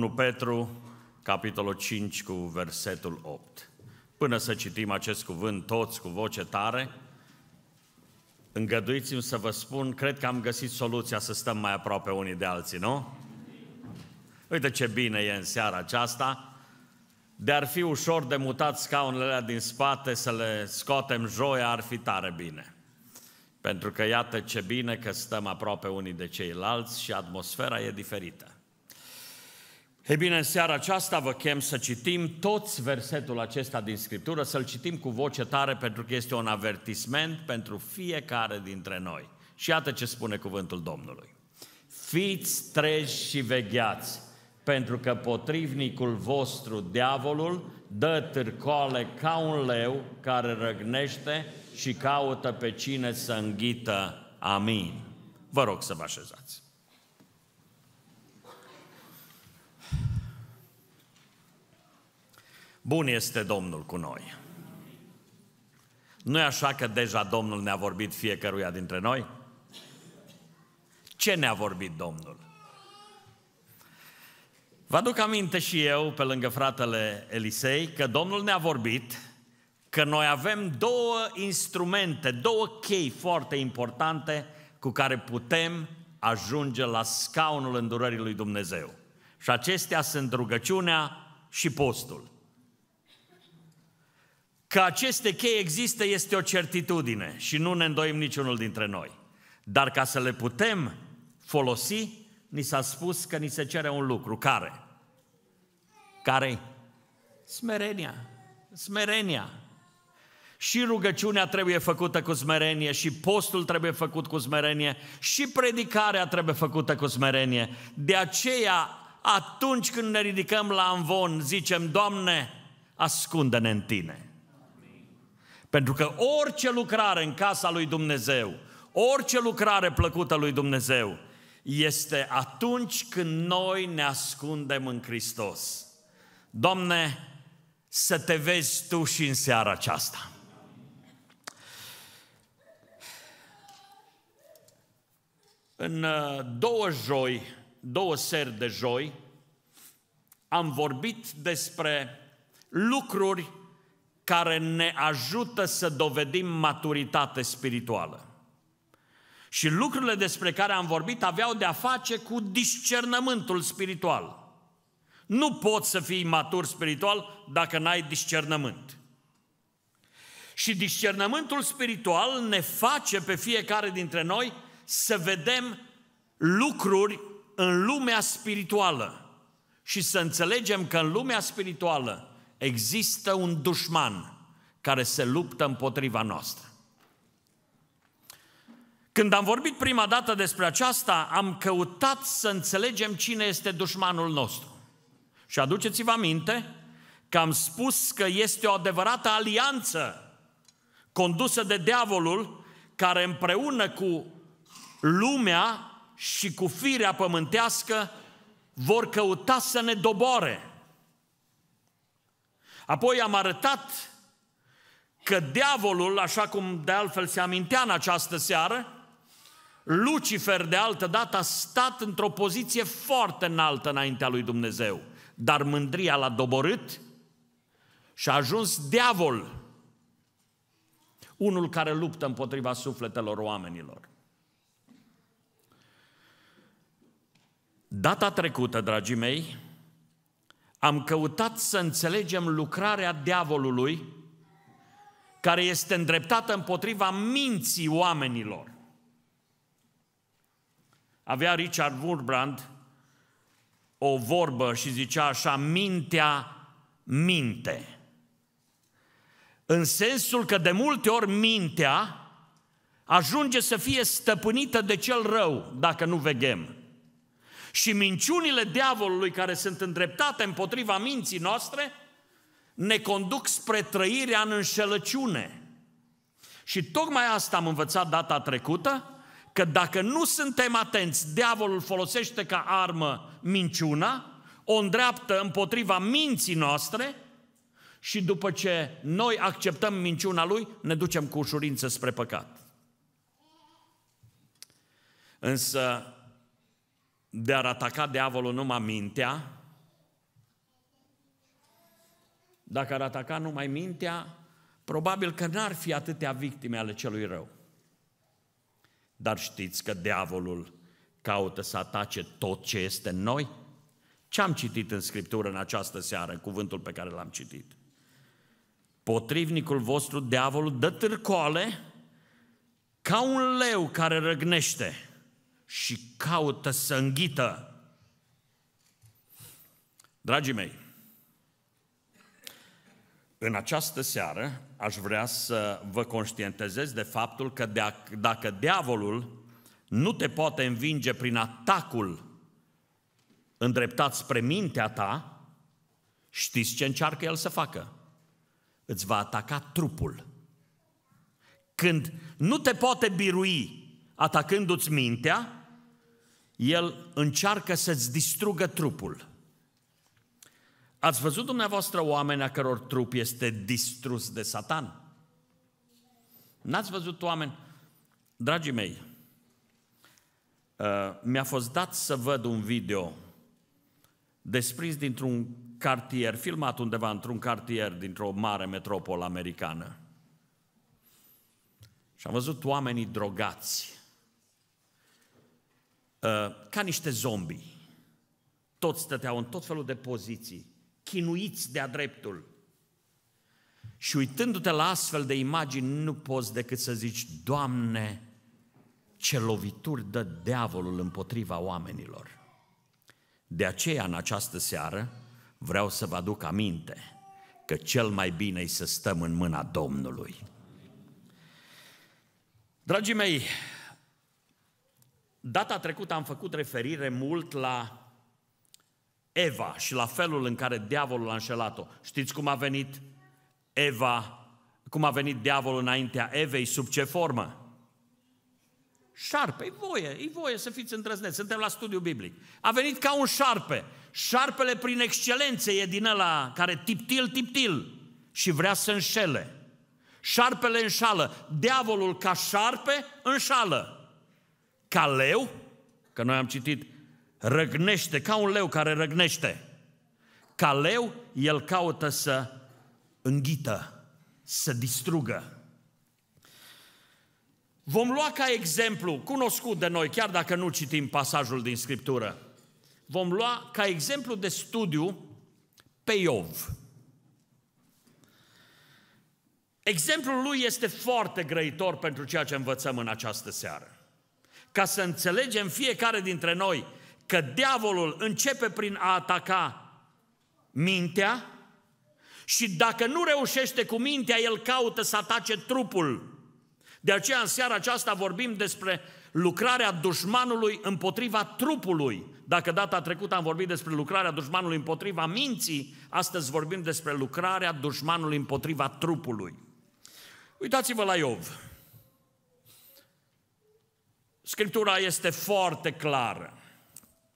1 Petru, capitolul 5, cu versetul 8. Până să citim acest cuvânt toți cu voce tare, îngăduiți-mi să vă spun, cred că am găsit soluția să stăm mai aproape unii de alții, nu? Uite ce bine e în seara aceasta, de ar fi ușor de mutat scaunele alea din spate, să le scotem joia, ar fi tare bine. Pentru că iată ce bine că stăm aproape unii de ceilalți și atmosfera e diferită. Ei bine, în seara aceasta vă chem să citim toți versetul acesta din Scriptură, să-l citim cu voce tare pentru că este un avertisment pentru fiecare dintre noi. Și iată ce spune cuvântul Domnului. Fiți treji și vegheați, pentru că potrivnicul vostru, diavolul, dă târcoale ca un leu care răgnește și caută pe cine să înghită. Amin. Vă rog să vă așezați. Bun este Domnul cu noi. nu e așa că deja Domnul ne-a vorbit fiecăruia dintre noi? Ce ne-a vorbit Domnul? Vă aduc aminte și eu, pe lângă fratele Elisei, că Domnul ne-a vorbit că noi avem două instrumente, două chei foarte importante cu care putem ajunge la scaunul îndurării lui Dumnezeu. Și acestea sunt rugăciunea și postul. Că aceste chei există este o certitudine și nu ne îndoim niciunul dintre noi. Dar ca să le putem folosi, ni s-a spus că ni se cere un lucru. Care? care Smerenia. Smerenia. Și rugăciunea trebuie făcută cu smerenie, și postul trebuie făcut cu smerenie, și predicarea trebuie făcută cu smerenie. De aceea, atunci când ne ridicăm la amvon, zicem, Doamne, ascunde-ne în Tine. Pentru că orice lucrare în casa lui Dumnezeu, orice lucrare plăcută lui Dumnezeu, este atunci când noi ne ascundem în Hristos. Doamne, să te vezi Tu și în seara aceasta. În uh, două joi, două seri de joi, am vorbit despre lucruri care ne ajută să dovedim maturitate spirituală. Și lucrurile despre care am vorbit aveau de-a face cu discernământul spiritual. Nu poți să fii matur spiritual dacă n-ai discernământ. Și discernământul spiritual ne face pe fiecare dintre noi să vedem lucruri în lumea spirituală și să înțelegem că în lumea spirituală Există un dușman care se luptă împotriva noastră. Când am vorbit prima dată despre aceasta, am căutat să înțelegem cine este dușmanul nostru. Și aduceți-vă aminte că am spus că este o adevărată alianță condusă de diavolul care împreună cu lumea și cu firea pământească vor căuta să ne doboare. Apoi am arătat că diavolul, așa cum de altfel se amintea în această seară, Lucifer de altă dată a stat într-o poziție foarte înaltă înaintea lui Dumnezeu, dar mândria l-a doborât și a ajuns diavol, unul care luptă împotriva sufletelor oamenilor. Data trecută, dragii mei, am căutat să înțelegem lucrarea diavolului care este îndreptată împotriva minții oamenilor. Avea Richard Wurbrand o vorbă și zicea așa, mintea minte. În sensul că de multe ori mintea ajunge să fie stăpânită de cel rău, dacă nu vegem și minciunile diavolului care sunt îndreptate împotriva minții noastre ne conduc spre trăirea în înșelăciune. Și tocmai asta am învățat data trecută, că dacă nu suntem atenți, diavolul folosește ca armă minciuna, o îndreaptă împotriva minții noastre și după ce noi acceptăm minciuna lui, ne ducem cu ușurință spre păcat. Însă de a ataca diavolul numai mintea, dacă ar ataca numai mintea, probabil că n-ar fi atâtea victime ale celui rău. Dar știți că diavolul caută să atace tot ce este în noi? Ce am citit în Scriptură în această seară, cuvântul pe care l-am citit? Potrivnicul vostru, diavolul, dă târcoale ca un leu care răgnește și caută să înghită. Dragii mei, în această seară aș vrea să vă conștientizez de faptul că dacă diavolul nu te poate învinge prin atacul îndreptat spre mintea ta, știți ce încearcă el să facă? Îți va ataca trupul. Când nu te poate birui atacându-ți mintea, el încearcă să-ți distrugă trupul. Ați văzut dumneavoastră oameni a căror trup este distrus de satan? N-ați văzut oameni? Dragii mei, uh, mi-a fost dat să văd un video desprins dintr-un cartier, filmat undeva într-un cartier dintr-o mare metropolă americană. Și am văzut oamenii drogați, Ă, ca niște zombi. Toți stăteau în tot felul de poziții, chinuiți de-a dreptul. Și uitându-te la astfel de imagini, nu poți decât să zici, Doamne, ce lovituri dă diavolul împotriva oamenilor. De aceea, în această seară, vreau să vă aduc aminte că cel mai bine e să stăm în mâna Domnului. Dragii mei, Data trecută am făcut referire mult la Eva și la felul în care diavolul a înșelat-o. Știți cum a venit Eva, cum a venit diavolul înaintea Evei, sub ce formă? Șarpe, e voie, e voie să fiți îndrăzneți, suntem la studiu biblic. A venit ca un șarpe. Șarpele prin excelență e din ăla care tiptil, tiptil și vrea să înșele. Șarpele înșală, diavolul ca șarpe înșală ca leu, că noi am citit, răgnește, ca un leu care răgnește. Ca leu, el caută să înghită, să distrugă. Vom lua ca exemplu, cunoscut de noi, chiar dacă nu citim pasajul din Scriptură, vom lua ca exemplu de studiu pe Iov. Exemplul lui este foarte grăitor pentru ceea ce învățăm în această seară ca să înțelegem fiecare dintre noi că diavolul începe prin a ataca mintea și dacă nu reușește cu mintea, el caută să atace trupul. De aceea în seara aceasta vorbim despre lucrarea dușmanului împotriva trupului. Dacă data trecută am vorbit despre lucrarea dușmanului împotriva minții, astăzi vorbim despre lucrarea dușmanului împotriva trupului. Uitați-vă la Iov. Scriptura este foarte clară.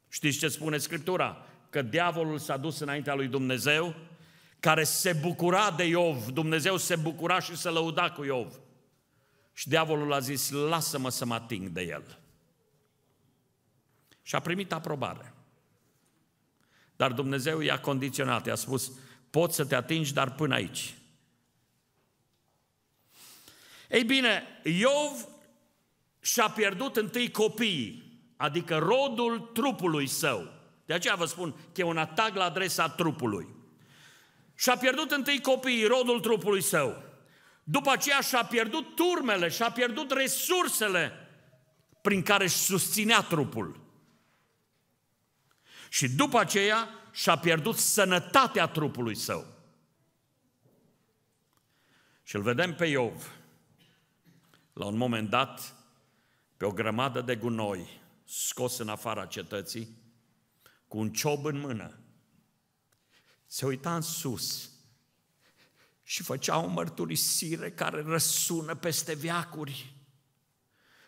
Știți ce spune Scriptura? Că diavolul s-a dus înaintea lui Dumnezeu, care se bucura de Iov. Dumnezeu se bucura și se lăuda cu Iov. Și diavolul a zis, lasă-mă să mă ating de el. Și a primit aprobare. Dar Dumnezeu i-a condiționat, i-a spus, poți să te atingi, dar până aici. Ei bine, Iov și-a pierdut întâi copiii, adică rodul trupului său. De aceea vă spun că e un atac la adresa trupului. Și-a pierdut întâi copiii, rodul trupului său. După aceea și-a pierdut turmele, și-a pierdut resursele prin care își susținea trupul. Și după aceea și-a pierdut sănătatea trupului său. Și îl vedem pe Iov. La un moment dat, pe o grămadă de gunoi scos în afara cetății, cu un ciob în mână. Se uita în sus și făcea o mărturisire care răsună peste veacuri.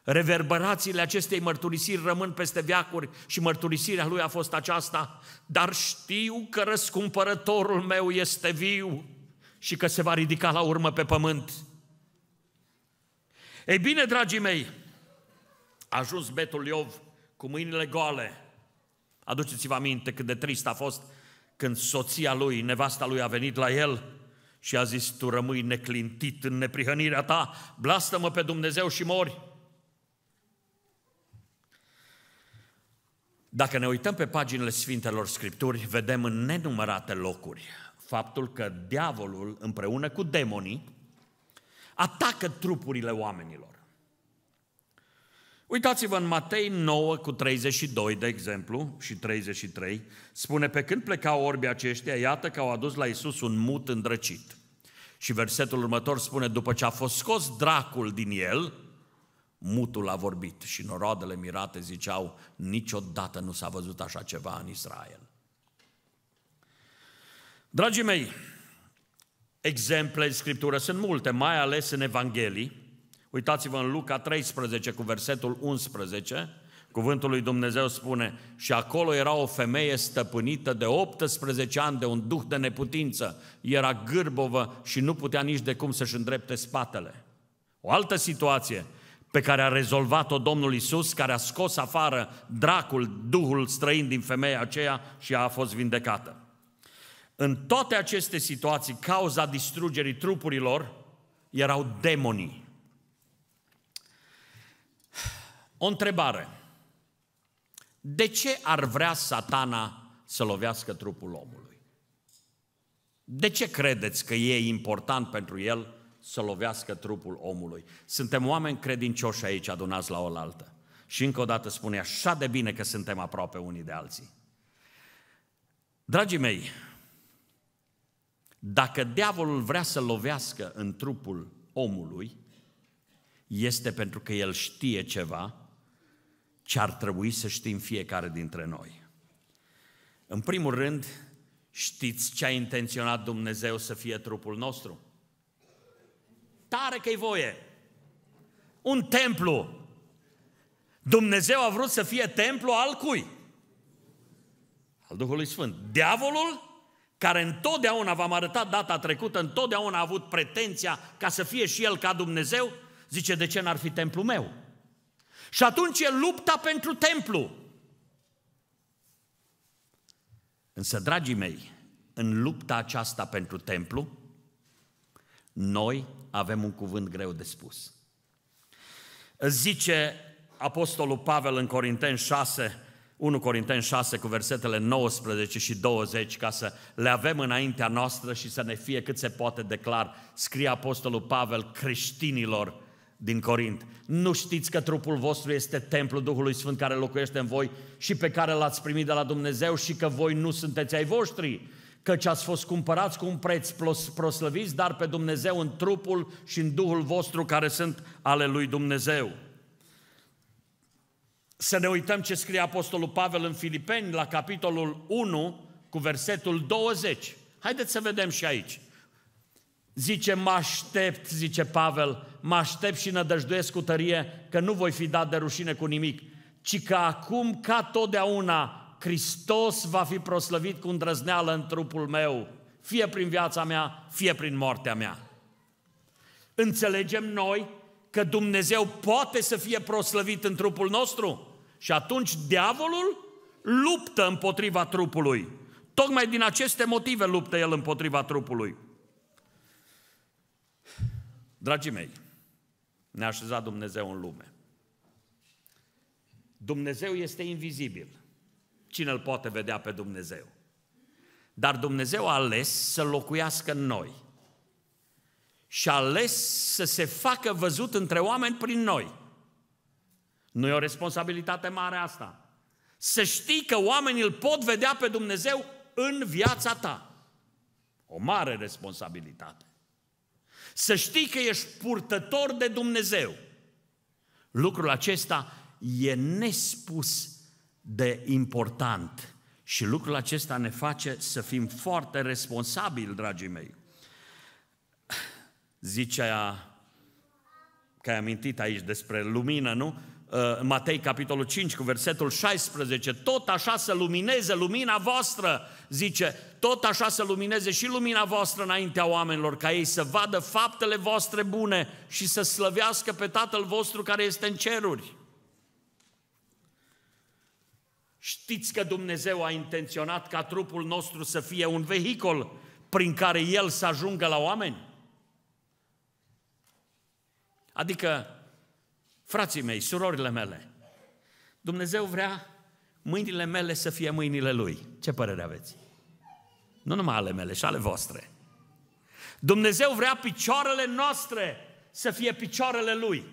Reverberațiile acestei mărturisiri rămân peste veacuri și mărturisirea lui a fost aceasta, dar știu că răscumpărătorul meu este viu și că se va ridica la urmă pe pământ. Ei bine, dragii mei, a ajuns betul Iov cu mâinile goale. Aduceți-vă aminte cât de trist a fost când soția lui, nevasta lui a venit la el și a zis, tu rămâi neclintit în neprihănirea ta, blastă-mă pe Dumnezeu și mori. Dacă ne uităm pe paginile Sfintelor Scripturi, vedem în nenumărate locuri faptul că diavolul împreună cu demonii atacă trupurile oamenilor. Uitați-vă în Matei 9 cu 32, de exemplu, și 33, spune, pe când plecau orbii aceștia, iată că au adus la Isus un mut îndrăcit. Și versetul următor spune, după ce a fost scos dracul din el, mutul a vorbit și noroadele mirate ziceau, niciodată nu s-a văzut așa ceva în Israel. Dragii mei, exemple în Scriptură sunt multe, mai ales în Evanghelii, Uitați-vă în Luca 13 cu versetul 11, cuvântul lui Dumnezeu spune, și acolo era o femeie stăpânită de 18 ani de un duh de neputință, era gârbovă și nu putea nici de cum să-și îndrepte spatele. O altă situație pe care a rezolvat-o Domnul Isus, care a scos afară dracul, duhul străin din femeia aceea și a fost vindecată. În toate aceste situații, cauza distrugerii trupurilor erau demonii. O întrebare. De ce ar vrea satana să lovească trupul omului? De ce credeți că e important pentru el să lovească trupul omului? Suntem oameni credincioși aici adunați la oaltă. Și încă o dată spune așa de bine că suntem aproape unii de alții. Dragii mei, dacă diavolul vrea să lovească în trupul omului, este pentru că el știe ceva ce ar trebui să știm fiecare dintre noi. În primul rând, știți ce a intenționat Dumnezeu să fie trupul nostru? Tare că-i voie! Un templu! Dumnezeu a vrut să fie templu al cui? Al Duhului Sfânt. Diavolul, care întotdeauna, v-am arătat data trecută, întotdeauna a avut pretenția ca să fie și el ca Dumnezeu, zice, de ce n-ar fi templu meu? Și atunci e lupta pentru templu. Însă, dragii mei, în lupta aceasta pentru templu, noi avem un cuvânt greu de spus. Zice Apostolul Pavel în Corinteni 6, 1 Corinteni 6 cu versetele 19 și 20 ca să le avem înaintea noastră și să ne fie cât se poate declar. scrie Apostolul Pavel creștinilor din Corint. Nu știți că trupul vostru este templul Duhului Sfânt care locuiește în voi și pe care l-ați primit de la Dumnezeu și că voi nu sunteți ai voștri, căci ați fost cumpărați cu un preț proslăviți, dar pe Dumnezeu în trupul și în Duhul vostru care sunt ale lui Dumnezeu. Să ne uităm ce scrie Apostolul Pavel în Filipeni la capitolul 1 cu versetul 20. Haideți să vedem și aici. Zice, mă aștept, zice Pavel, mă aștept și nădăjduiesc cu tărie că nu voi fi dat de rușine cu nimic, ci că acum, ca totdeauna, Hristos va fi proslăvit cu îndrăzneală în trupul meu, fie prin viața mea, fie prin moartea mea. Înțelegem noi că Dumnezeu poate să fie proslăvit în trupul nostru și atunci diavolul luptă împotriva trupului. Tocmai din aceste motive luptă el împotriva trupului. Dragii mei, ne-a așezat Dumnezeu în lume. Dumnezeu este invizibil. Cine îl poate vedea pe Dumnezeu? Dar Dumnezeu a ales să locuiască în noi. Și a ales să se facă văzut între oameni prin noi. Nu e o responsabilitate mare asta. Să știi că oamenii îl pot vedea pe Dumnezeu în viața ta. O mare responsabilitate. Să știi că ești purtător de Dumnezeu. Lucrul acesta e nespus de important și lucrul acesta ne face să fim foarte responsabili, dragii mei. Zicea că ai amintit aici despre lumină, nu? Uh, în Matei, capitolul 5, cu versetul 16, tot așa să lumineze lumina voastră, zice, tot așa să lumineze și lumina voastră înaintea oamenilor, ca ei să vadă faptele voastre bune și să slăvească pe Tatăl vostru care este în ceruri. Știți că Dumnezeu a intenționat ca trupul nostru să fie un vehicol prin care El să ajungă la oameni? Adică Frații mei, surorile mele, Dumnezeu vrea mâinile mele să fie mâinile Lui. Ce părere aveți? Nu numai ale mele, și ale voastre. Dumnezeu vrea picioarele noastre să fie picioarele Lui.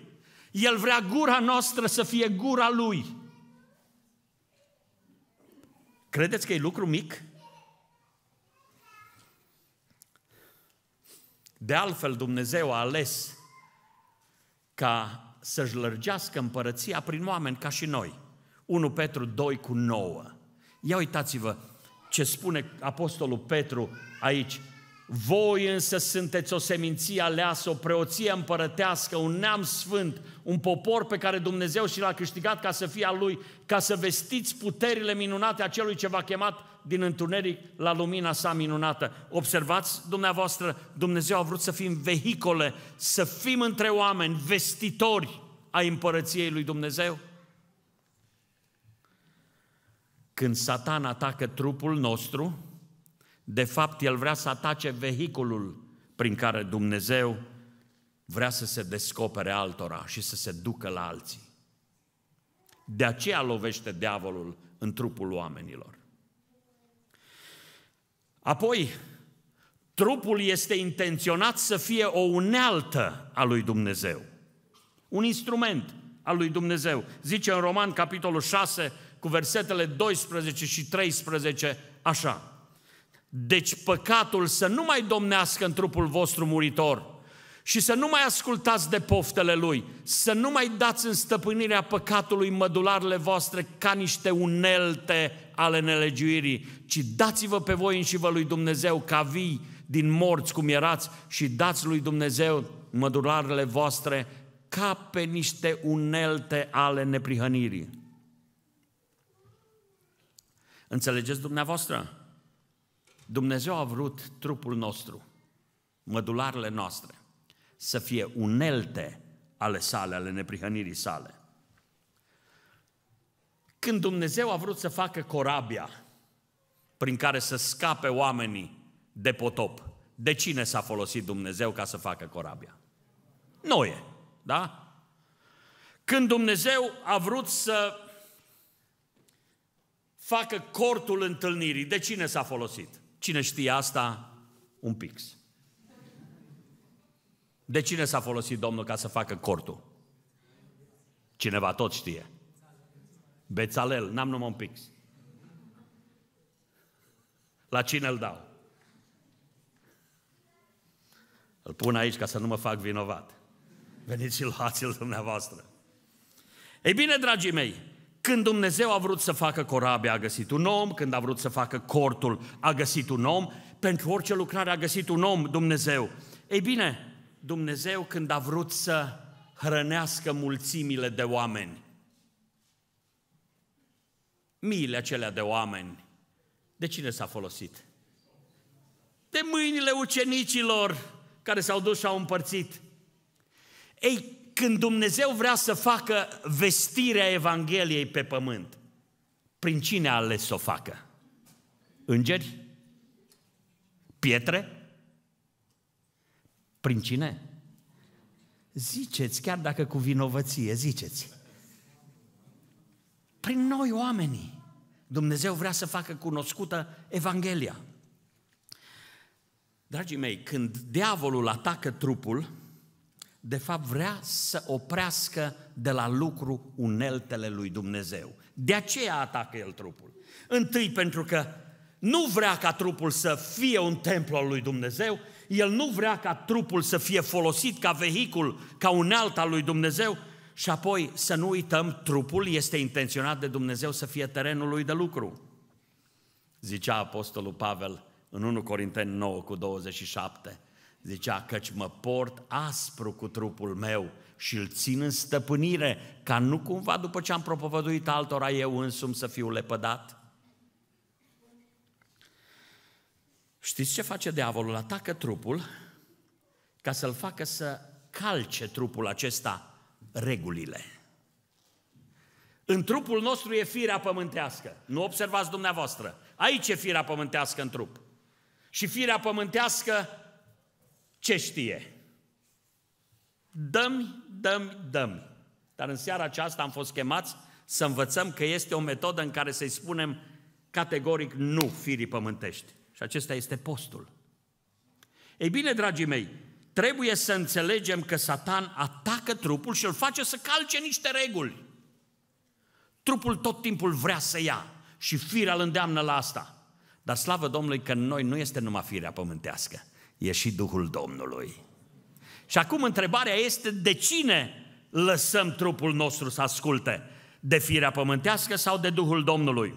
El vrea gura noastră să fie gura Lui. Credeți că e lucru mic? De altfel, Dumnezeu a ales ca să-și lărgească împărăția prin oameni ca și noi. 1 Petru 2 cu 9. Ia uitați-vă ce spune Apostolul Petru aici. Voi însă sunteți o seminție aleasă, o preoție împărătească, un neam sfânt, un popor pe care Dumnezeu și l-a câștigat ca să fie al lui, ca să vestiți puterile minunate a celui ce v-a chemat din întuneric la lumina sa minunată. Observați, dumneavoastră, Dumnezeu a vrut să fim vehicole, să fim între oameni, vestitori ai împărăției lui Dumnezeu. Când Satan atacă trupul nostru, de fapt el vrea să atace vehiculul prin care Dumnezeu vrea să se descopere altora și să se ducă la alții. De aceea lovește diavolul în trupul oamenilor. Apoi, trupul este intenționat să fie o unealtă a lui Dumnezeu. Un instrument al lui Dumnezeu. Zice în Roman, capitolul 6, cu versetele 12 și 13, așa. Deci păcatul să nu mai domnească în trupul vostru muritor, și să nu mai ascultați de poftele lui, să nu mai dați în stăpânirea păcatului mădularele voastre ca niște unelte ale nelegiuirii, ci dați-vă pe voi înși vă lui Dumnezeu ca vii din morți cum erați și dați lui Dumnezeu mădularele voastre ca pe niște unelte ale neprihănirii. Înțelegeți dumneavoastră? Dumnezeu a vrut trupul nostru, mădularele noastre să fie unelte ale sale, ale neprihănirii sale. Când Dumnezeu a vrut să facă corabia prin care să scape oamenii de potop, de cine s-a folosit Dumnezeu ca să facă corabia? Noie, da? Când Dumnezeu a vrut să facă cortul întâlnirii, de cine s-a folosit? Cine știe asta? Un pix. De cine s-a folosit Domnul ca să facă cortul? Cineva tot știe. Bețalel, n-am numai un pix. La cine îl dau? Îl pun aici ca să nu mă fac vinovat. Veniți și luați-l dumneavoastră. Ei bine, dragii mei, când Dumnezeu a vrut să facă corabia, a găsit un om, când a vrut să facă cortul, a găsit un om, pentru orice lucrare a găsit un om, Dumnezeu. Ei bine, Dumnezeu când a vrut să hrănească mulțimile de oameni, miile acelea de oameni, de cine s-a folosit? De mâinile ucenicilor care s-au dus și au împărțit. Ei, când Dumnezeu vrea să facă vestirea Evangheliei pe pământ, prin cine a ales să o facă? Îngeri? Pietre? Prin cine? Ziceți, chiar dacă cu vinovăție, ziceți. Prin noi oamenii. Dumnezeu vrea să facă cunoscută Evanghelia. Dragii mei, când diavolul atacă trupul, de fapt vrea să oprească de la lucru uneltele lui Dumnezeu. De aceea atacă el trupul. Întâi pentru că nu vrea ca trupul să fie un templu al lui Dumnezeu, el nu vrea ca trupul să fie folosit ca vehicul, ca un al lui Dumnezeu și apoi să nu uităm, trupul este intenționat de Dumnezeu să fie terenul lui de lucru. Zicea Apostolul Pavel în 1 Corinteni 9 cu 27, zicea căci mă port aspru cu trupul meu și îl țin în stăpânire, ca nu cumva după ce am propovăduit altora eu însumi să fiu lepădat. Știți ce face diavolul? Atacă trupul ca să-l facă să calce trupul acesta regulile. În trupul nostru e firea pământească. Nu observați dumneavoastră. Aici e firea pământească în trup. Și firea pământească ce știe? Dăm, dăm, dăm. Dar în seara aceasta am fost chemați să învățăm că este o metodă în care să-i spunem categoric nu firii pământești. Și acesta este postul. Ei bine, dragii mei, trebuie să înțelegem că Satan atacă trupul și îl face să calce niște reguli. Trupul tot timpul vrea să ia și firea îl îndeamnă la asta. Dar slavă Domnului că în noi nu este numai firea pământească, e și Duhul Domnului. Și acum întrebarea este de cine lăsăm trupul nostru să asculte? De firea pământească sau de Duhul Domnului?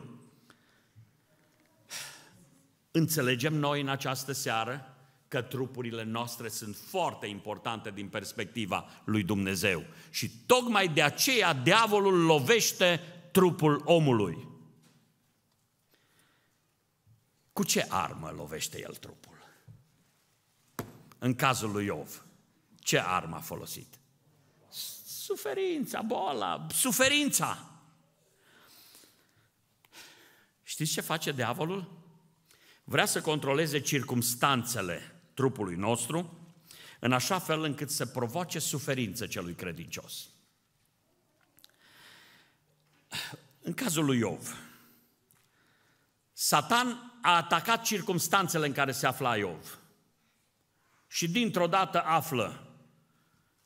Înțelegem noi în această seară că trupurile noastre sunt foarte importante din perspectiva lui Dumnezeu. Și tocmai de aceea diavolul lovește trupul omului. Cu ce armă lovește el trupul? În cazul lui Iov, ce armă a folosit? Suferința, boala, suferința. Știți ce face diavolul? vrea să controleze circumstanțele trupului nostru, în așa fel încât să provoace suferință celui credincios. În cazul lui Iov, Satan a atacat circumstanțele în care se afla Iov. Și dintr-o dată află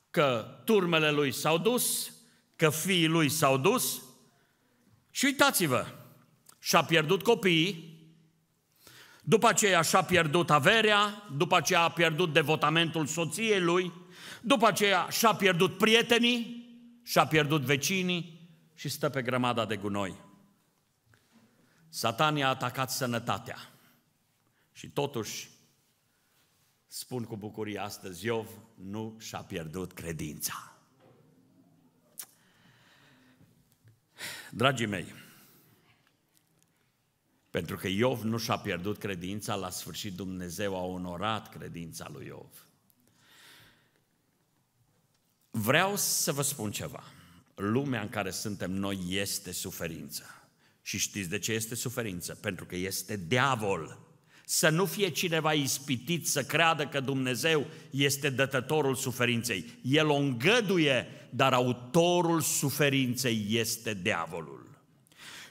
că turmele lui s-au dus, că fiii lui s-au dus și uitați-vă, și-a pierdut copiii, după aceea și-a pierdut averea, după aceea a pierdut devotamentul soției lui, după aceea și-a pierdut prietenii, și-a pierdut vecinii și stă pe grămada de gunoi. Satan i-a atacat sănătatea. Și totuși, spun cu bucurie astăzi, Iov nu și-a pierdut credința. Dragii mei, pentru că Iov nu și-a pierdut credința, la sfârșit Dumnezeu a onorat credința lui Iov. Vreau să vă spun ceva. Lumea în care suntem noi este suferință. Și știți de ce este suferință? Pentru că este diavol. Să nu fie cineva ispitit să creadă că Dumnezeu este dătătorul suferinței. El o îngăduie, dar autorul suferinței este diavolul.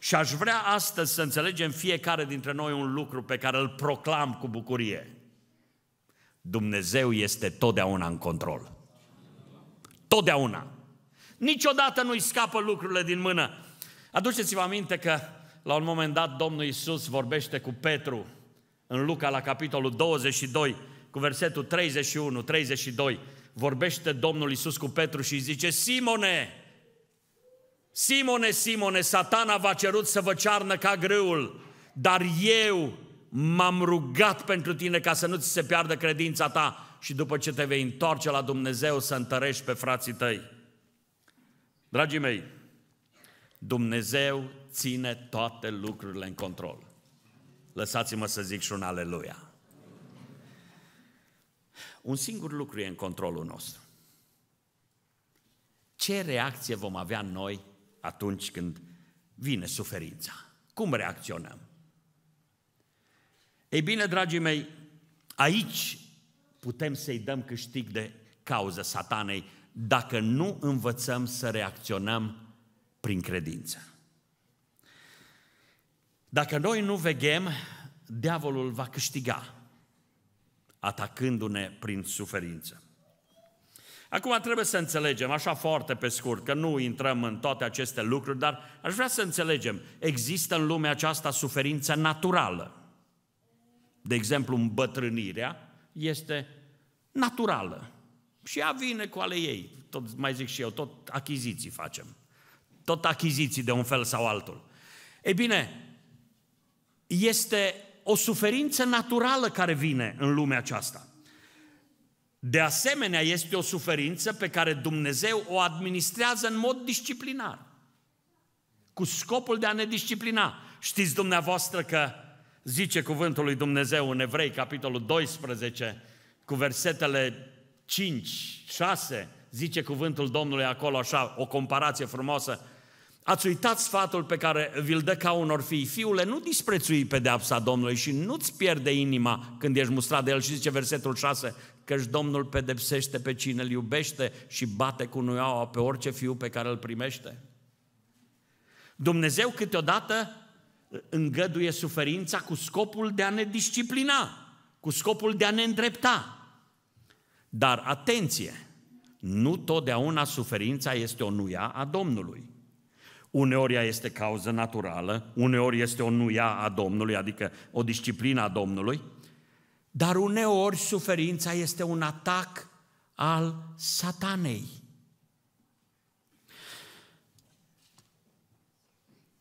Și aș vrea astăzi să înțelegem fiecare dintre noi un lucru pe care îl proclam cu bucurie. Dumnezeu este totdeauna în control. Totdeauna. Niciodată nu-i scapă lucrurile din mână. Aduceți-vă aminte că la un moment dat Domnul Isus vorbește cu Petru în Luca la capitolul 22 cu versetul 31, 32. Vorbește Domnul Isus cu Petru și îi zice: "Simone, Simone, Simone, satana v-a cerut să vă cearnă ca greul, dar eu m-am rugat pentru tine ca să nu ți se piardă credința ta și după ce te vei întoarce la Dumnezeu să întărești pe frații tăi. Dragii mei, Dumnezeu ține toate lucrurile în control. Lăsați-mă să zic și un aleluia. Un singur lucru e în controlul nostru. Ce reacție vom avea noi atunci când vine suferința? Cum reacționăm? Ei bine, dragii mei, aici putem să-i dăm câștig de cauză satanei dacă nu învățăm să reacționăm prin credință. Dacă noi nu veghem, diavolul va câștiga, atacându-ne prin suferință. Acum trebuie să înțelegem, așa foarte pe scurt, că nu intrăm în toate aceste lucruri, dar aș vrea să înțelegem, există în lumea aceasta suferință naturală. De exemplu, îmbătrânirea este naturală. Și ea vine cu ale ei. Tot, mai zic și eu, tot achiziții facem. Tot achiziții de un fel sau altul. Ei bine, este o suferință naturală care vine în lumea aceasta. De asemenea, este o suferință pe care Dumnezeu o administrează în mod disciplinar, cu scopul de a ne disciplina. Știți dumneavoastră că zice cuvântul lui Dumnezeu în Evrei, capitolul 12, cu versetele 5, 6, zice cuvântul Domnului acolo așa, o comparație frumoasă. Ați uitat sfatul pe care vi-l dă ca unor fii. Fiule, nu disprețui pedeapsa Domnului și nu-ți pierde inima când ești mustrat de el. Și zice versetul 6, căci Domnul pedepsește pe cine îl iubește și bate cu nuiaua pe orice fiu pe care îl primește. Dumnezeu câteodată îngăduie suferința cu scopul de a ne disciplina, cu scopul de a ne îndrepta. Dar atenție, nu totdeauna suferința este o nuia a Domnului. Uneori ea este cauză naturală, uneori este o nuia a Domnului, adică o disciplină a Domnului, dar uneori suferința este un atac al satanei.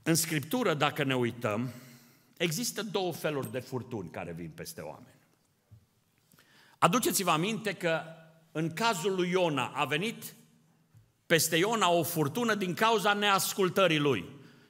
În Scriptură, dacă ne uităm, există două feluri de furtuni care vin peste oameni. Aduceți-vă aminte că în cazul lui Iona a venit peste Iona o furtună din cauza neascultării lui.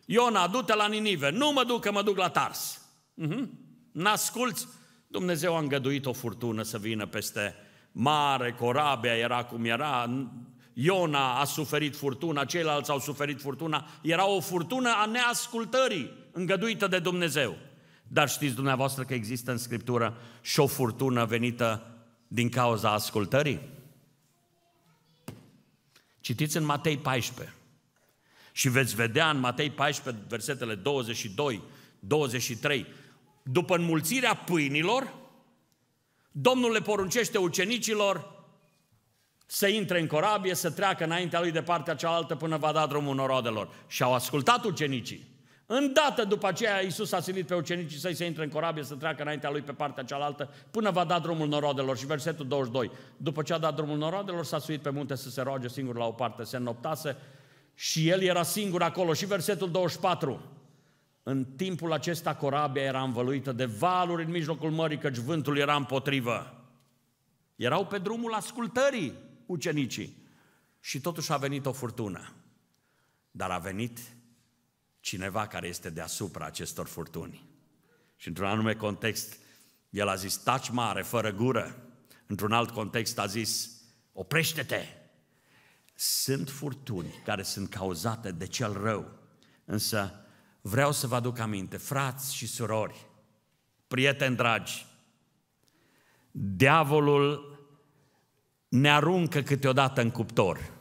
Iona, du-te la Ninive, nu mă duc că mă duc la Tars. Uh-huh. N-asculți Dumnezeu a îngăduit o furtună să vină peste mare, corabia era cum era, Iona a suferit furtuna, ceilalți au suferit furtuna. Era o furtună a neascultării îngăduită de Dumnezeu. Dar știți dumneavoastră că există în Scriptură și o furtună venită din cauza ascultării? Citiți în Matei 14 și veți vedea în Matei 14, versetele 22, 23, după înmulțirea pâinilor, Domnul le poruncește ucenicilor să intre în corabie, să treacă înaintea lui de partea cealaltă până va da drumul norodelor. Și au ascultat ucenicii. Îndată după aceea Iisus a silit pe ucenicii săi să intre în corabie, să treacă înaintea lui pe partea cealaltă, până va da drumul norodelor. Și versetul 22. După ce a dat drumul norodelor, s-a suit pe munte să se roage singur la o parte, se înnoptase și el era singur acolo. Și versetul 24. În timpul acesta corabia era învăluită de valuri în mijlocul mării, căci vântul era împotrivă. Erau pe drumul ascultării ucenicii. Și totuși a venit o furtună. Dar a venit cineva care este deasupra acestor furtuni. Și într-un anume context, el a zis, taci mare, fără gură. Într-un alt context a zis, oprește-te. Sunt furtuni care sunt cauzate de cel rău, însă vreau să vă aduc aminte, frați și surori, prieteni dragi, diavolul ne aruncă câteodată în cuptor.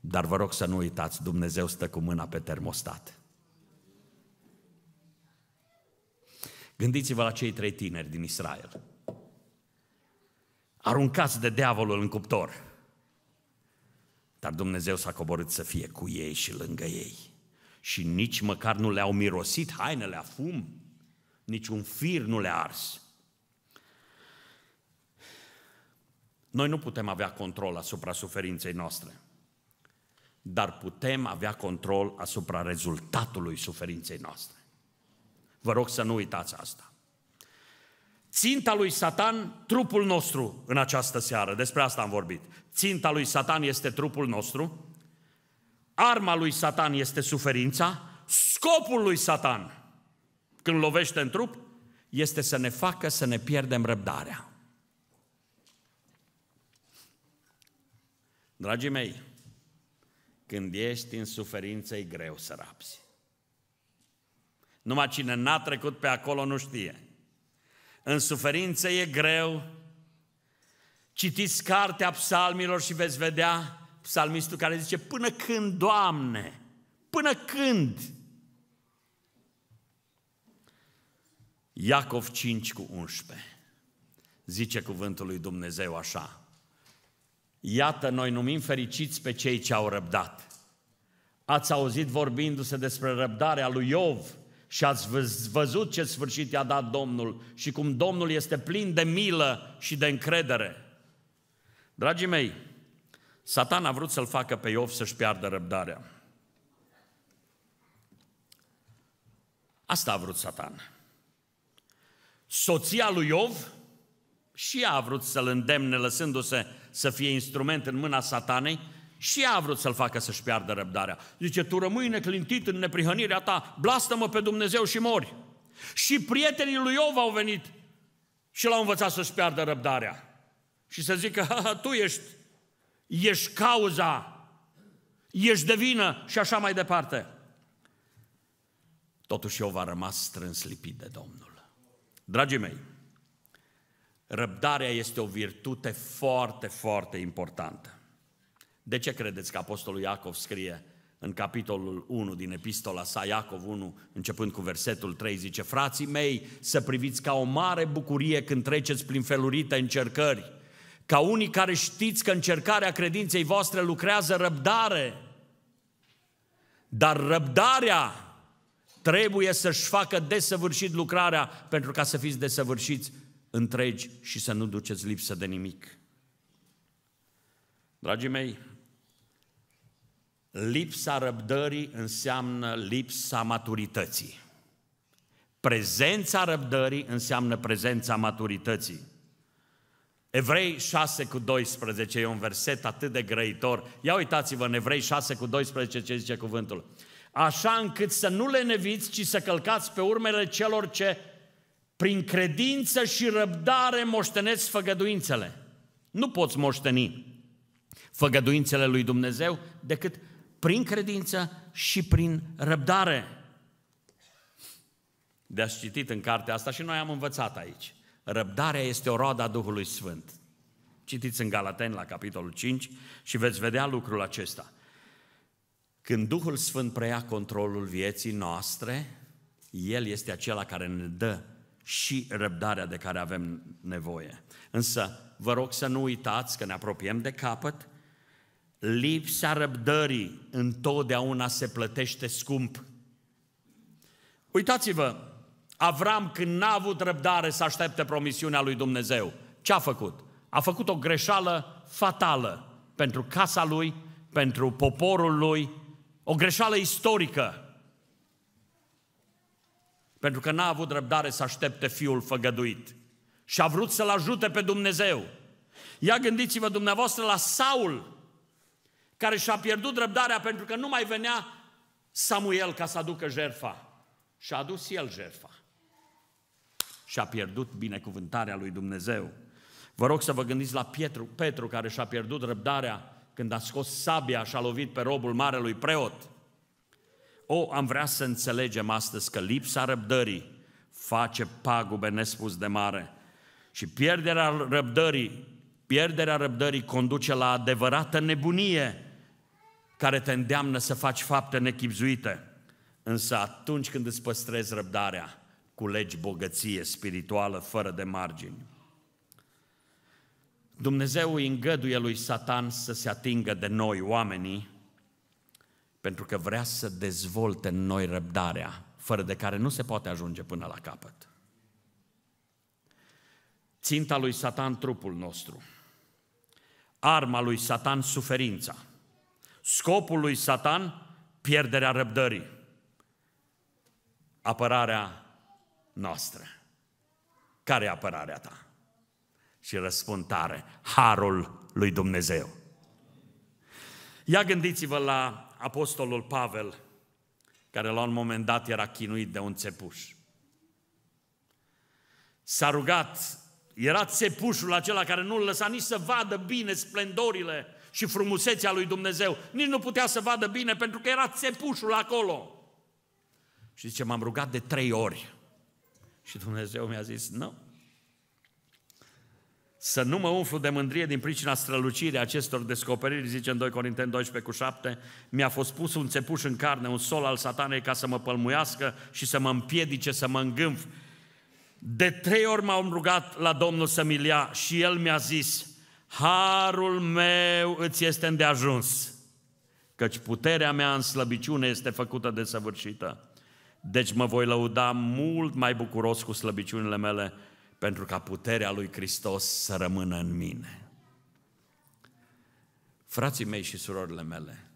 Dar vă rog să nu uitați, Dumnezeu stă cu mâna pe termostat. Gândiți-vă la cei trei tineri din Israel. Aruncați de diavolul în cuptor. Dar Dumnezeu s-a coborât să fie cu ei și lângă ei și nici măcar nu le-au mirosit hainele a fum, nici un fir nu le-a ars. Noi nu putem avea control asupra suferinței noastre, dar putem avea control asupra rezultatului suferinței noastre. Vă rog să nu uitați asta. Ținta lui Satan, trupul nostru în această seară, despre asta am vorbit. Ținta lui Satan este trupul nostru, Arma lui Satan este suferința, scopul lui Satan, când lovește în trup, este să ne facă să ne pierdem răbdarea. Dragii mei, când ești în suferință, e greu să rapsi. Numai cine n-a trecut pe acolo nu știe. În suferință e greu. Citiți cartea psalmilor și veți vedea psalmistul care zice, până când, Doamne? Până când? Iacov 5 cu 11. Zice cuvântul lui Dumnezeu așa. Iată, noi numim fericiți pe cei ce au răbdat. Ați auzit vorbindu-se despre răbdarea lui Iov și ați văzut ce sfârșit i-a dat Domnul și cum Domnul este plin de milă și de încredere. Dragii mei, Satan a vrut să-l facă pe Iov să-și piardă răbdarea. Asta a vrut Satan. Soția lui Iov și ea a vrut să-l îndemne, lăsându-se să fie instrument în mâna satanei, și ea a vrut să-l facă să-și piardă răbdarea. Zice, tu rămâi neclintit în neprihănirea ta, blastă-mă pe Dumnezeu și mori. Și prietenii lui Iov au venit și l-au învățat să-și piardă răbdarea. Și să zică, tu ești ești cauza, ești de vină și așa mai departe. Totuși Iov a rămas strâns lipit de Domnul. Dragii mei, răbdarea este o virtute foarte, foarte importantă. De ce credeți că Apostolul Iacov scrie în capitolul 1 din epistola sa, Iacov 1, începând cu versetul 3, zice, Frații mei, să priviți ca o mare bucurie când treceți prin felurite încercări, ca unii care știți că încercarea credinței voastre lucrează răbdare, dar răbdarea trebuie să-și facă desăvârșit lucrarea pentru ca să fiți desăvârșiți întregi și să nu duceți lipsă de nimic. Dragii mei, lipsa răbdării înseamnă lipsa maturității. Prezența răbdării înseamnă prezența maturității. Evrei 6 cu 12 e un verset atât de grăitor. Ia uitați-vă în Evrei 6 cu 12 ce zice cuvântul. Așa încât să nu le neviți, ci să călcați pe urmele celor ce prin credință și răbdare moștenesc făgăduințele. Nu poți moșteni făgăduințele lui Dumnezeu decât prin credință și prin răbdare. De-ați citit în cartea asta și noi am învățat aici. Răbdarea este o roadă a Duhului Sfânt. Citiți în Galateni la capitolul 5 și veți vedea lucrul acesta. Când Duhul Sfânt preia controlul vieții noastre, El este acela care ne dă și răbdarea de care avem nevoie. Însă, vă rog să nu uitați că ne apropiem de capăt, lipsa răbdării întotdeauna se plătește scump. Uitați-vă Avram, când n-a avut răbdare să aștepte promisiunea lui Dumnezeu, ce a făcut? A făcut o greșeală fatală pentru casa lui, pentru poporul lui, o greșeală istorică. Pentru că n-a avut răbdare să aștepte fiul făgăduit și a vrut să-l ajute pe Dumnezeu. Ia gândiți-vă dumneavoastră la Saul, care și-a pierdut răbdarea pentru că nu mai venea Samuel ca să aducă jerfa. Și a adus el jerfa și a pierdut binecuvântarea lui Dumnezeu. Vă rog să vă gândiți la Pietru, Petru care și-a pierdut răbdarea când a scos sabia și a lovit pe robul marelui preot. O, am vrea să înțelegem astăzi că lipsa răbdării face pagube nespus de mare. Și pierderea răbdării, pierderea răbdării conduce la adevărată nebunie care te îndeamnă să faci fapte nechipzuite. Însă atunci când îți păstrezi răbdarea, culegi bogăție spirituală fără de margini. Dumnezeu îi îngăduie lui Satan să se atingă de noi, oamenii, pentru că vrea să dezvolte în noi răbdarea, fără de care nu se poate ajunge până la capăt. Ținta lui Satan, trupul nostru. Arma lui Satan, suferința. Scopul lui Satan, pierderea răbdării. Apărarea noastră. Care e apărarea ta? Și răspund tare, harul lui Dumnezeu. Ia gândiți-vă la apostolul Pavel, care la un moment dat era chinuit de un țepuș. S-a rugat, era țepușul acela care nu-l lăsa nici să vadă bine splendorile și frumusețea lui Dumnezeu. Nici nu putea să vadă bine pentru că era țepușul acolo. Și zice, m-am rugat de trei ori și Dumnezeu mi-a zis, nu. Să nu mă umflu de mândrie din pricina strălucirii acestor descoperiri, zice în 2 Corinteni 12 cu 7, mi-a fost pus un țepuș în carne, un sol al satanei ca să mă pălmuiască și să mă împiedice, să mă îngânf. De trei ori m-am rugat la Domnul să-mi ia și El mi-a zis, Harul meu îți este îndeajuns, căci puterea mea în slăbiciune este făcută de săvârșită. Deci mă voi lăuda mult mai bucuros cu slăbiciunile mele pentru ca puterea lui Hristos să rămână în mine. Frații mei și surorile mele,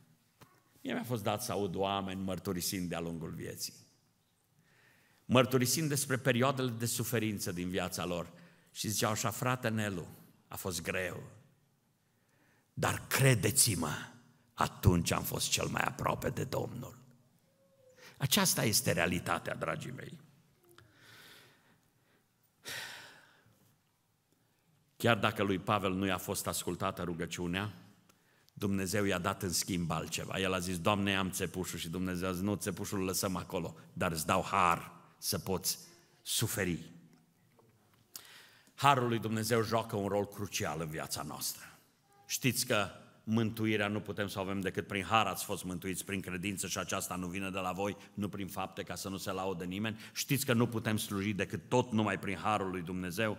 mie mi-a fost dat să aud oameni mărturisind de-a lungul vieții. Mărturisind despre perioadele de suferință din viața lor și ziceau așa, frate Nelu, a fost greu, dar credeți-mă, atunci am fost cel mai aproape de Domnul. Aceasta este realitatea, dragii mei. Chiar dacă lui Pavel nu i-a fost ascultată rugăciunea, Dumnezeu i-a dat în schimb altceva. El a zis, Doamne, am țepușul și Dumnezeu a zis, nu, țepușul îl lăsăm acolo, dar îți dau har să poți suferi. Harul lui Dumnezeu joacă un rol crucial în viața noastră. Știți că mântuirea nu putem să o avem decât prin har, ați fost mântuiți prin credință și aceasta nu vine de la voi, nu prin fapte, ca să nu se laude nimeni. Știți că nu putem sluji decât tot numai prin harul lui Dumnezeu.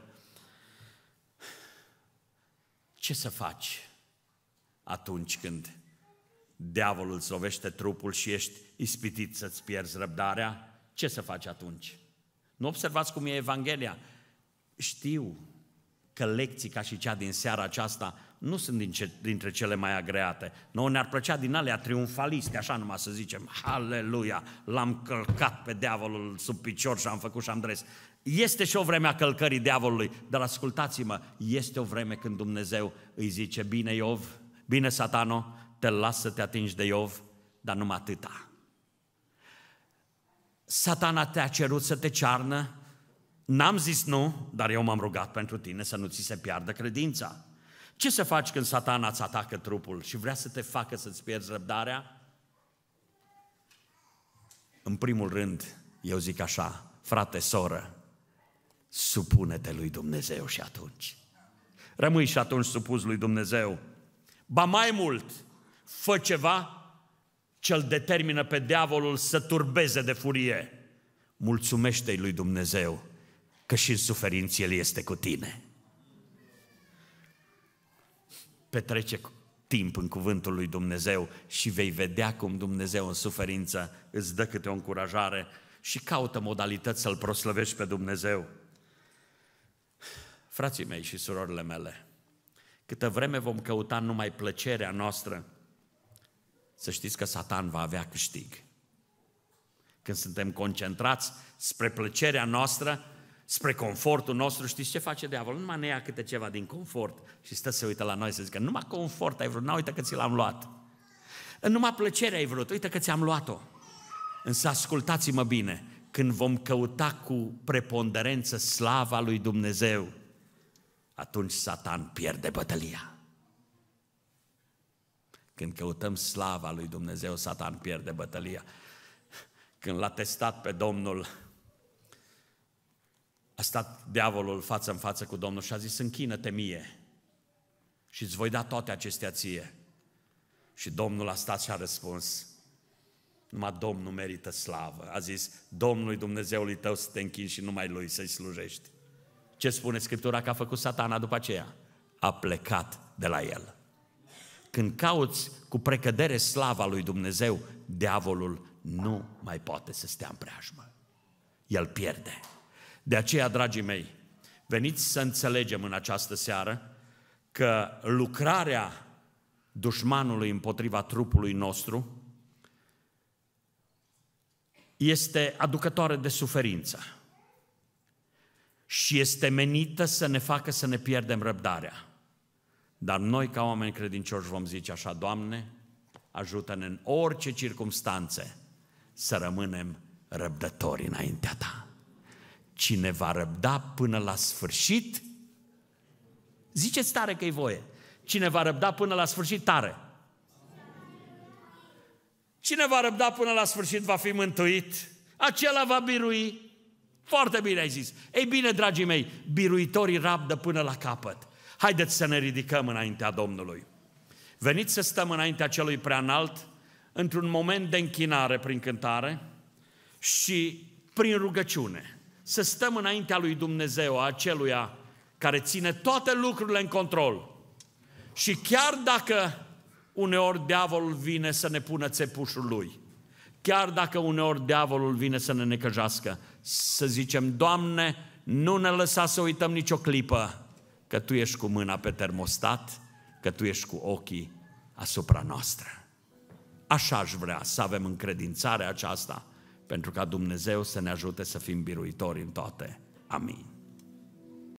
Ce să faci atunci când diavolul îți lovește trupul și ești ispitit să-ți pierzi răbdarea? Ce să faci atunci? Nu observați cum e Evanghelia? Știu că lecții ca și cea din seara aceasta nu sunt din ce, dintre cele mai agreate. Noi ne-ar plăcea din alea triumfaliste, așa numai să zicem, haleluia, l-am călcat pe diavolul sub picior și am făcut și am dres. Este și o vreme a călcării diavolului, dar ascultați-mă, este o vreme când Dumnezeu îi zice, bine Iov, bine satano, te las să te atingi de Iov, dar numai atâta. Satana te-a cerut să te cearnă, n-am zis nu, dar eu m-am rugat pentru tine să nu ți se piardă credința. Ce să faci când satana îți atacă trupul și vrea să te facă să-ți pierzi răbdarea? În primul rând, eu zic așa, frate, soră, supune-te lui Dumnezeu și atunci. Rămâi și atunci supus lui Dumnezeu. Ba mai mult, fă ceva ce îl determină pe diavolul să turbeze de furie. Mulțumește-i lui Dumnezeu că și în suferință El este cu tine petrece timp în cuvântul lui Dumnezeu și vei vedea cum Dumnezeu în suferință îți dă câte o încurajare și caută modalități să-L proslăvești pe Dumnezeu. Frații mei și surorile mele, câtă vreme vom căuta numai plăcerea noastră, să știți că Satan va avea câștig. Când suntem concentrați spre plăcerea noastră, spre confortul nostru, știți ce face diavolul? Numai ne ia câte ceva din confort și stă să uită la noi să zică, numai confort ai vrut, nu uite că ți l-am luat. Numai plăcere ai vrut, uite că ți-am luat-o. Însă ascultați-mă bine, când vom căuta cu preponderență slava lui Dumnezeu, atunci Satan pierde bătălia. Când căutăm slava lui Dumnezeu, Satan pierde bătălia. Când l-a testat pe Domnul, a stat diavolul față în față cu Domnul și a zis, închină-te mie și îți voi da toate acestea ție. Și Domnul a stat și a răspuns, numai Domnul merită slavă. A zis, Domnului Dumnezeului tău să te închini și numai Lui să-i slujești. Ce spune Scriptura că a făcut satana după aceea? A plecat de la el. Când cauți cu precădere slava lui Dumnezeu, diavolul nu mai poate să stea în preajmă. El pierde. De aceea, dragii mei, veniți să înțelegem în această seară că lucrarea dușmanului împotriva trupului nostru este aducătoare de suferință și este menită să ne facă să ne pierdem răbdarea. Dar noi, ca oameni credincioși, vom zice așa, Doamne, ajută-ne în orice circunstanțe să rămânem răbdători înaintea Ta. Cine va răbda până la sfârșit, ziceți tare că e voie. Cine va răbda până la sfârșit, tare. Cine va răbda până la sfârșit va fi mântuit, acela va birui. Foarte bine ai zis. Ei bine, dragii mei, biruitorii rabdă până la capăt. Haideți să ne ridicăm înaintea Domnului. Veniți să stăm înaintea celui preanalt într-un moment de închinare prin cântare și prin rugăciune să stăm înaintea lui Dumnezeu, a aceluia care ține toate lucrurile în control. Și chiar dacă uneori diavolul vine să ne pună țepușul lui, chiar dacă uneori diavolul vine să ne necăjească, să zicem, Doamne, nu ne lăsa să uităm nicio clipă că Tu ești cu mâna pe termostat, că Tu ești cu ochii asupra noastră. Așa aș vrea să avem încredințarea aceasta pentru ca Dumnezeu să ne ajute să fim biruitori în toate. Amin.